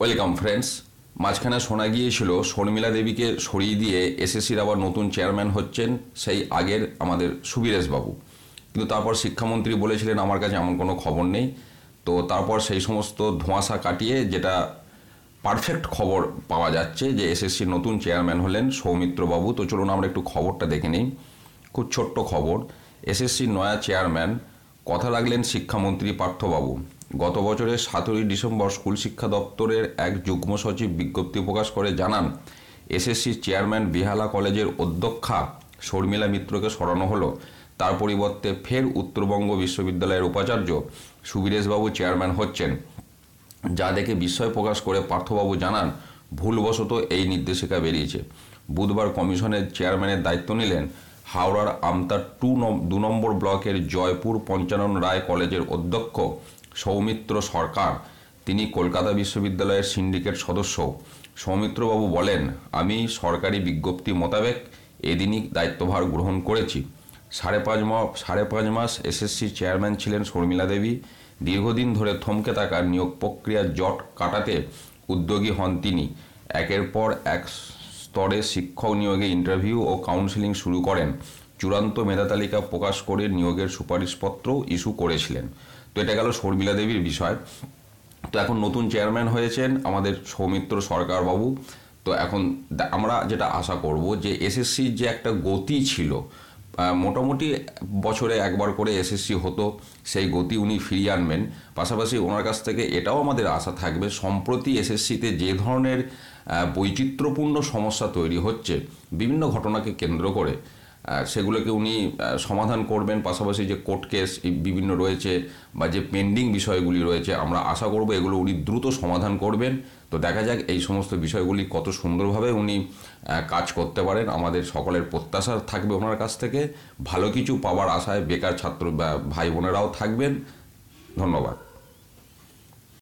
welcome friends মাঝখানে শোনা গিয়েছিল শর্মিলা দেবীকে সরিয়ে দিয়ে এসএসসির আবার নতুন চেয়ারম্যান হচ্ছেন সেই আগের আমাদের সুবীরেশবাবু কিন্তু তারপর শিক্ষামন্ত্রী বলেছিলেন আমার কাছে এমন কোনো খবর নেই তো তারপর সেই সমস্ত ধোঁয়াশা কাটিয়ে যেটা পারফেক্ট খবর পাওয়া যাচ্ছে যে এসএসসির নতুন চেয়ারম্যান হলেন সৌমিত্রবাবু তো চলুন আমরা একটু খবরটা দেখে নিই খুব ছোট্ট খবর এসএসসির নয়া চেয়ারম্যান কথা রাখলেন শিক্ষামন্ত্রী পার্থবাবু গত বছরের সাতই ডিসেম্বর স্কুল শিক্ষা দপ্তরের এক যুগ্ম সচিব বিজ্ঞপ্তি প্রকাশ করে জানান এসএসসি চেয়ারম্যান বিহালা কলেজের অধ্যক্ষা শর্মিলা মিত্রকে সরানো হলো তার পরিবর্তে ফের উত্তরবঙ্গ বিশ্ববিদ্যালয়ের উপাচার্য সুবীরেশবাবু চেয়ারম্যান হচ্ছেন যা দেখে বিস্ময় প্রকাশ করে পার্থবাবু জানান ভুলবশত এই নির্দেশিকা বেরিয়েছে বুধবার কমিশনের চেয়ারম্যানের দায়িত্ব নিলেন হাওড়ার আমতার টু দু নম্বর ব্লকের জয়পুর পঞ্চানন রায় কলেজের অধ্যক্ষ সৌমিত্র সরকার তিনি কলকাতা বিশ্ববিদ্যালয়ের সিন্ডিকেট সদস্য সৌমিত্রবাবু বলেন আমি সরকারি বিজ্ঞপ্তি মোতাবেক এদিনই দায়িত্বভার গ্রহণ করেছি সাড়ে পাঁচ সাড়ে পাঁচ মাস এসএসসি চেয়ারম্যান ছিলেন শর্মিলা দেবী দীর্ঘদিন ধরে থমকে থাকা নিয়োগ প্রক্রিয়ার জট কাটাতে উদ্যোগী হন তিনি একের পর এক স্তরে শিক্ষক নিয়োগে ইন্টারভিউ ও কাউন্সেলিং শুরু করেন চূড়ান্ত মেধা তালিকা প্রকাশ করে নিয়োগের সুপারিশপত্র ইস্যু করেছিলেন তো এটা গেল শর্মিলা দেবীর বিষয় তো এখন নতুন চেয়ারম্যান হয়েছেন আমাদের সৌমিত্র সরকার বাবু তো এখন আমরা যেটা আশা করব যে এসএসসির যে একটা গতি ছিল মোটামুটি বছরে একবার করে এসএসসি হতো সেই গতি উনি ফিরিয়ে আনবেন পাশাপাশি ওনার কাছ থেকে এটাও আমাদের আশা থাকবে সম্প্রতি এসএসসিতে যে ধরনের বৈচিত্র্যপূর্ণ সমস্যা তৈরি হচ্ছে বিভিন্ন ঘটনাকে কেন্দ্র করে সেগুলোকে উনি সমাধান করবেন পাশাপাশি যে কোর্ট কেস বিভিন্ন রয়েছে বা যে পেন্ডিং বিষয়গুলি রয়েছে আমরা আশা করব এগুলো উনি দ্রুত সমাধান করবেন তো দেখা যাক এই সমস্ত বিষয়গুলি কত সুন্দরভাবে উনি কাজ করতে পারেন আমাদের সকলের প্রত্যাশা থাকবে ওনার কাছ থেকে ভালো কিছু পাওয়ার আশায় বেকার ছাত্র ভাই বোনেরাও থাকবেন ধন্যবাদ